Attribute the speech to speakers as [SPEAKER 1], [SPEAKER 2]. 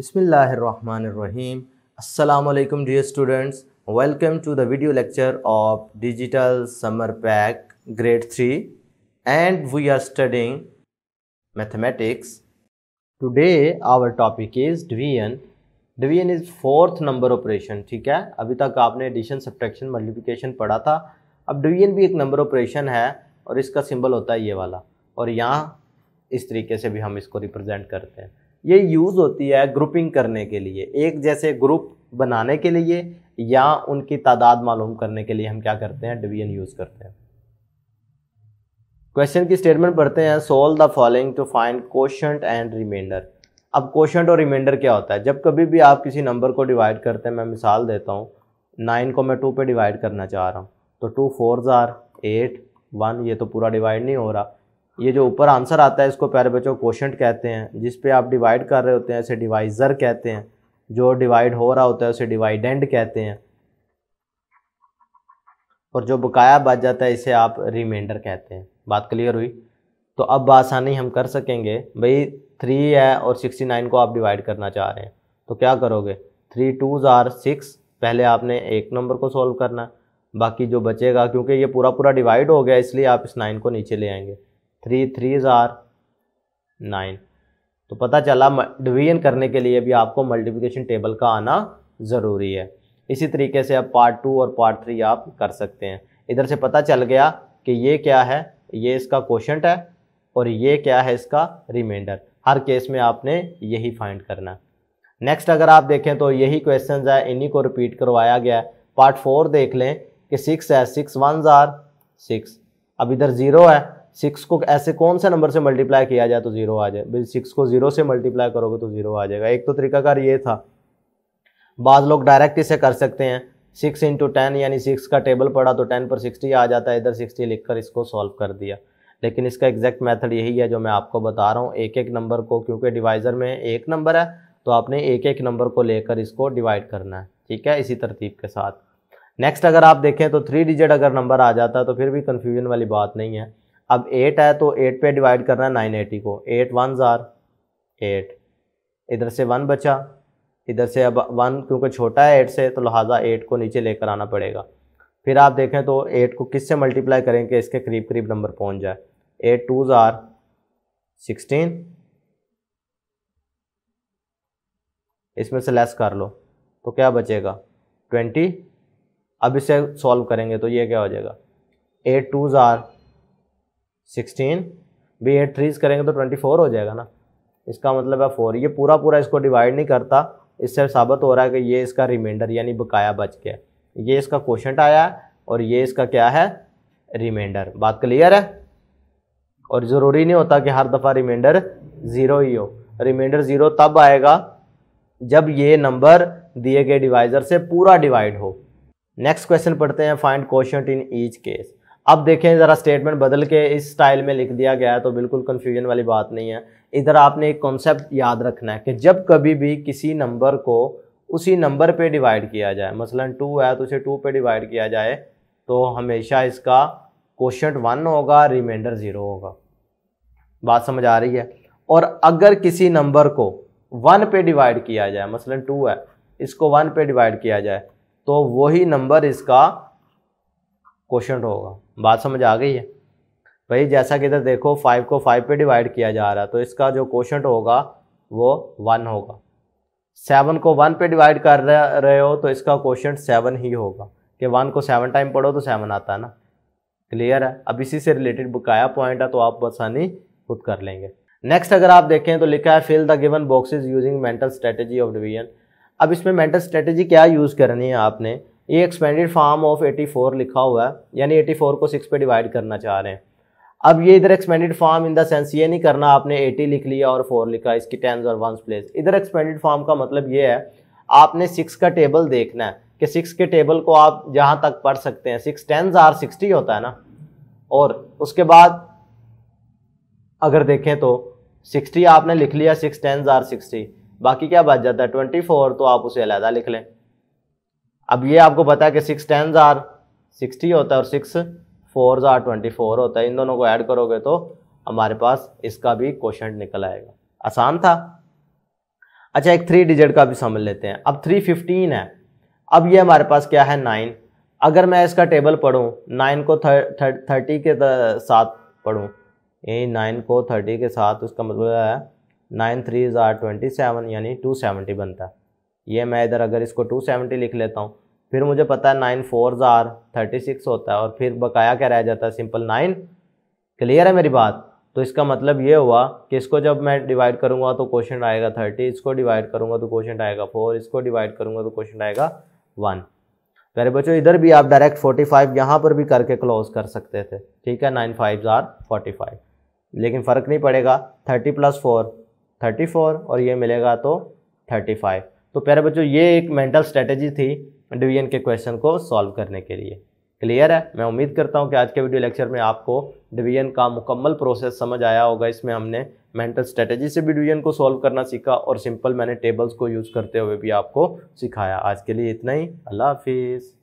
[SPEAKER 1] बिसमीम् अल्लाम dear students welcome to the video lecture of digital summer pack grade three and we are studying mathematics today our topic is division division is fourth number operation ठीक है अभी तक आपने addition subtraction multiplication पढ़ा था अब division भी एक नंबर ऑपरेशन है और इसका सिंबल होता है ये वाला और यहाँ इस तरीके से भी हम इसको रिप्रेजेंट करते हैं ये यूज़ होती है ग्रुपिंग करने के लिए एक जैसे ग्रुप बनाने के लिए या उनकी तादाद मालूम करने के लिए हम क्या करते हैं डिवीजन यूज़ करते हैं क्वेश्चन की स्टेटमेंट पढ़ते हैं solve the following to find quotient and remainder अब क्वेश्चन और रिमाइंडर क्या होता है जब कभी भी आप किसी नंबर को डिवाइड करते हैं मैं मिसाल देता हूँ नाइन को मैं टू पे डिवाइड करना चाह रहा हूँ तो two four are eight one ये तो पूरा डिवाइड नहीं हो रहा ये जो ऊपर आंसर आता है इसको प्यारे बच्चों क्वेश्चन कहते हैं जिस पे आप डिवाइड कर रहे होते हैं इसे डिवाइज़र कहते हैं जो डिवाइड हो रहा होता है उसे डिवाइडेंड कहते हैं और जो बकाया बच जाता है इसे आप रिमाइंडर कहते हैं बात क्लियर हुई तो अब आसानी हम कर सकेंगे भाई थ्री है और सिक्सटी नाइन को आप डिवाइड करना चाह रहे हैं तो क्या करोगे थ्री टू ज़ार सिक्स पहले आपने एक नंबर को सॉल्व करना बाकी जो बचेगा क्योंकि ये पूरा पूरा डिवाइड हो गया इसलिए आप इस नाइन को नीचे ले आएंगे थ्री थ्री आर नाइन तो पता चला डिवीजन करने के लिए भी आपको मल्टीप्लिकेशन टेबल का आना ज़रूरी है इसी तरीके से आप पार्ट टू और पार्ट थ्री आप कर सकते हैं इधर से पता चल गया कि ये क्या है ये इसका क्वेश्चन है और ये क्या है इसका रिमाइंडर हर केस में आपने यही फाइंड करना नेक्स्ट अगर आप देखें तो यही क्वेश्चन है इन्हीं को रिपीट करवाया गया है पार्ट फोर देख लें कि सिक्स है सिक्स वन ज़ार सिक्स अब इधर ज़ीरो है सिक्स को ऐसे कौन से नंबर से मल्टीप्लाई किया जाए तो जीरो आ जाए भाई सिक्स को जीरो से मल्टीप्लाई करोगे तो जीरो आ जाएगा एक तो तरीकाकार ये था बाद लोग डायरेक्ट इसे कर सकते हैं सिक्स इंटू टेन यानी सिक्स का टेबल पड़ा तो टेन पर सिक्सटी आ जाता है इधर सिक्सटी लिख कर इसको सॉल्व कर दिया लेकिन इसका एग्जैक्ट मेथड यही है जो मैं आपको बता रहा हूँ एक एक नंबर को क्योंकि डिवाइज़र में एक नंबर है तो आपने एक एक नंबर को लेकर इसको डिवाइड करना है ठीक है इसी तरतीब के साथ नेक्स्ट अगर आप देखें तो थ्री डिजिट अगर नंबर आ जाता है तो फिर भी कन्फ्यूजन वाली बात नहीं है अब एट है तो एट पे डिवाइड करना है नाइन एटी को एट वन ज़ार एट इधर से वन बचा इधर से अब वन क्योंकि छोटा है एट से तो लिहाजा एट को नीचे लेकर आना पड़ेगा फिर आप देखें तो एट को किस से मल्टीप्लाई करें कि इसके करीब करीब नंबर पहुंच जाए एट टू ज़ार सिक्सटीन इसमें से लेस कर लो तो क्या बचेगा ट्वेंटी अब इसे सॉल्व करेंगे तो ये क्या हो जाएगा एट टू ज़ार सिक्सटीन बी एट थ्रीज करेंगे तो ट्वेंटी फोर हो जाएगा ना इसका मतलब है फोर ये पूरा पूरा इसको डिवाइड नहीं करता इससे साबित हो रहा है कि ये इसका रिमाइंडर यानी बकाया बच गया ये इसका क्वेश्चन आया है और ये इसका क्या है रिमाइंडर बात क्लियर है और ज़रूरी नहीं होता कि हर दफ़ा रिमाइंडर ज़ीरो ही हो रिमाइंडर ज़ीरो तब आएगा जब ये नंबर दिए गए डिवाइज़र से पूरा डिवाइड हो नेक्स्ट क्वेश्चन पढ़ते हैं find quotient in each case अब देखें ज़रा स्टेटमेंट बदल के इस स्टाइल में लिख दिया गया है तो बिल्कुल कन्फ्यूजन वाली बात नहीं है इधर आपने एक कॉन्सेप्ट याद रखना है कि जब कभी भी किसी नंबर को उसी नंबर पे डिवाइड किया जाए मसलन टू है तो उसे टू पे डिवाइड किया जाए तो हमेशा इसका क्वेश्चन वन होगा रिमाइंडर ज़ीरो होगा बात समझ आ रही है और अगर किसी नंबर को वन पे डिवाइड किया जाए मसलन टू है इसको वन पे डिवाइड किया जाए तो वही नंबर इसका क्वेश्चन होगा बात समझ आ गई है भाई जैसा कि इधर देखो फाइव को फाइव पे डिवाइड किया जा रहा है तो इसका जो क्वेश्चन होगा वो वन होगा सेवन को वन पे डिवाइड कर रहे हो तो इसका क्वेश्चन सेवन ही होगा कि वन को सेवन टाइम पढ़ो तो सेवन आता है ना क्लियर है अब इसी से रिलेटेड बकाया पॉइंट है तो आप आसानी खुद कर लेंगे नेक्स्ट अगर आप देखें तो लिखा है fill the given boxes using mental strategy of division अब इसमें मेंटल स्ट्रेटेजी क्या यूज़ करनी है आपने ये एक्सपेंडेड फार्म ऑफ 84 लिखा हुआ है यानी 84 को सिक्स पे डिवाइड करना चाह रहे हैं अब ये इधर expanded form in the sense ये नहीं करना आपने 80 लिख लिया और 4 लिखा इसकी टेंस और वंस प्लेस इधर एक्सपेंडेड फार्म का मतलब ये है आपने सिक्स का टेबल देखना है कि सिक्स के टेबल को आप जहाँ तक पढ़ सकते हैं सिक्स टेंस आर सिक्सटी होता है ना और उसके बाद अगर देखें तो सिक्सटी आपने लिख लिया सिक्स टेंस आर सिक्सटी बाकी क्या बच जाता है ट्वेंटी फोर तो आप उसे अलहदा लिख लें अब ये आपको पता है कि सिक्स टेन आर सिक्सटी होता है और six four are twenty four होता है इन दोनों को ऐड करोगे तो हमारे पास इसका भी क्वेश्चन निकल आएगा आसान था अच्छा एक थ्री डिजिट का भी समझ लेते हैं अब थ्री फिफ्टीन है अब ये हमारे पास क्या है नाइन अगर मैं इसका टेबल पढ़ूँ नाइन को थर्टी के साथ पढ़ूँ यही नाइन को थर्टी के साथ उसका मतलब है nine three are twenty seven यानी टू सेवेंटी बनता है ये मैं इधर अगर इसको टू सेवेंटी लिख लेता हूँ फिर मुझे पता है nine four are thirty six होता है और फिर बकाया क्या रह जाता है सिंपल नाइन क्लियर है मेरी बात तो इसका मतलब ये हुआ कि इसको जब मैं डिवाइड करूँगा तो क्वेश्चन आएगा थर्टी इसको डिवाइड करूँगा तो क्वेश्चन आएगा फोर इसको डिवाइड करूँगा तो क्वेश्चन आएगा वन मेरे बच्चों इधर भी आप डायरेक्ट फोर्टी फाइव यहाँ पर भी करके क्लोज कर सकते थे ठीक है nine five are forty five लेकिन फ़र्क नहीं पड़ेगा thirty plus four thirty four और ये मिलेगा तो थर्टी फाइव तो प्यारे बच्चों ये एक मेंटल स्ट्रेटेजी थी डिवीजन के क्वेश्चन को सॉल्व करने के लिए क्लियर है मैं उम्मीद करता हूँ कि आज के वीडियो लेक्चर में आपको डिवीजन का मुकम्मल प्रोसेस समझ आया होगा इसमें हमने मेंटल स्ट्रेटेजी से भी डिवीजन को सॉल्व करना सीखा और सिंपल मैंने टेबल्स को यूज़ करते हुए भी आपको सिखाया आज के लिए इतना ही अल्लाह हाफिज़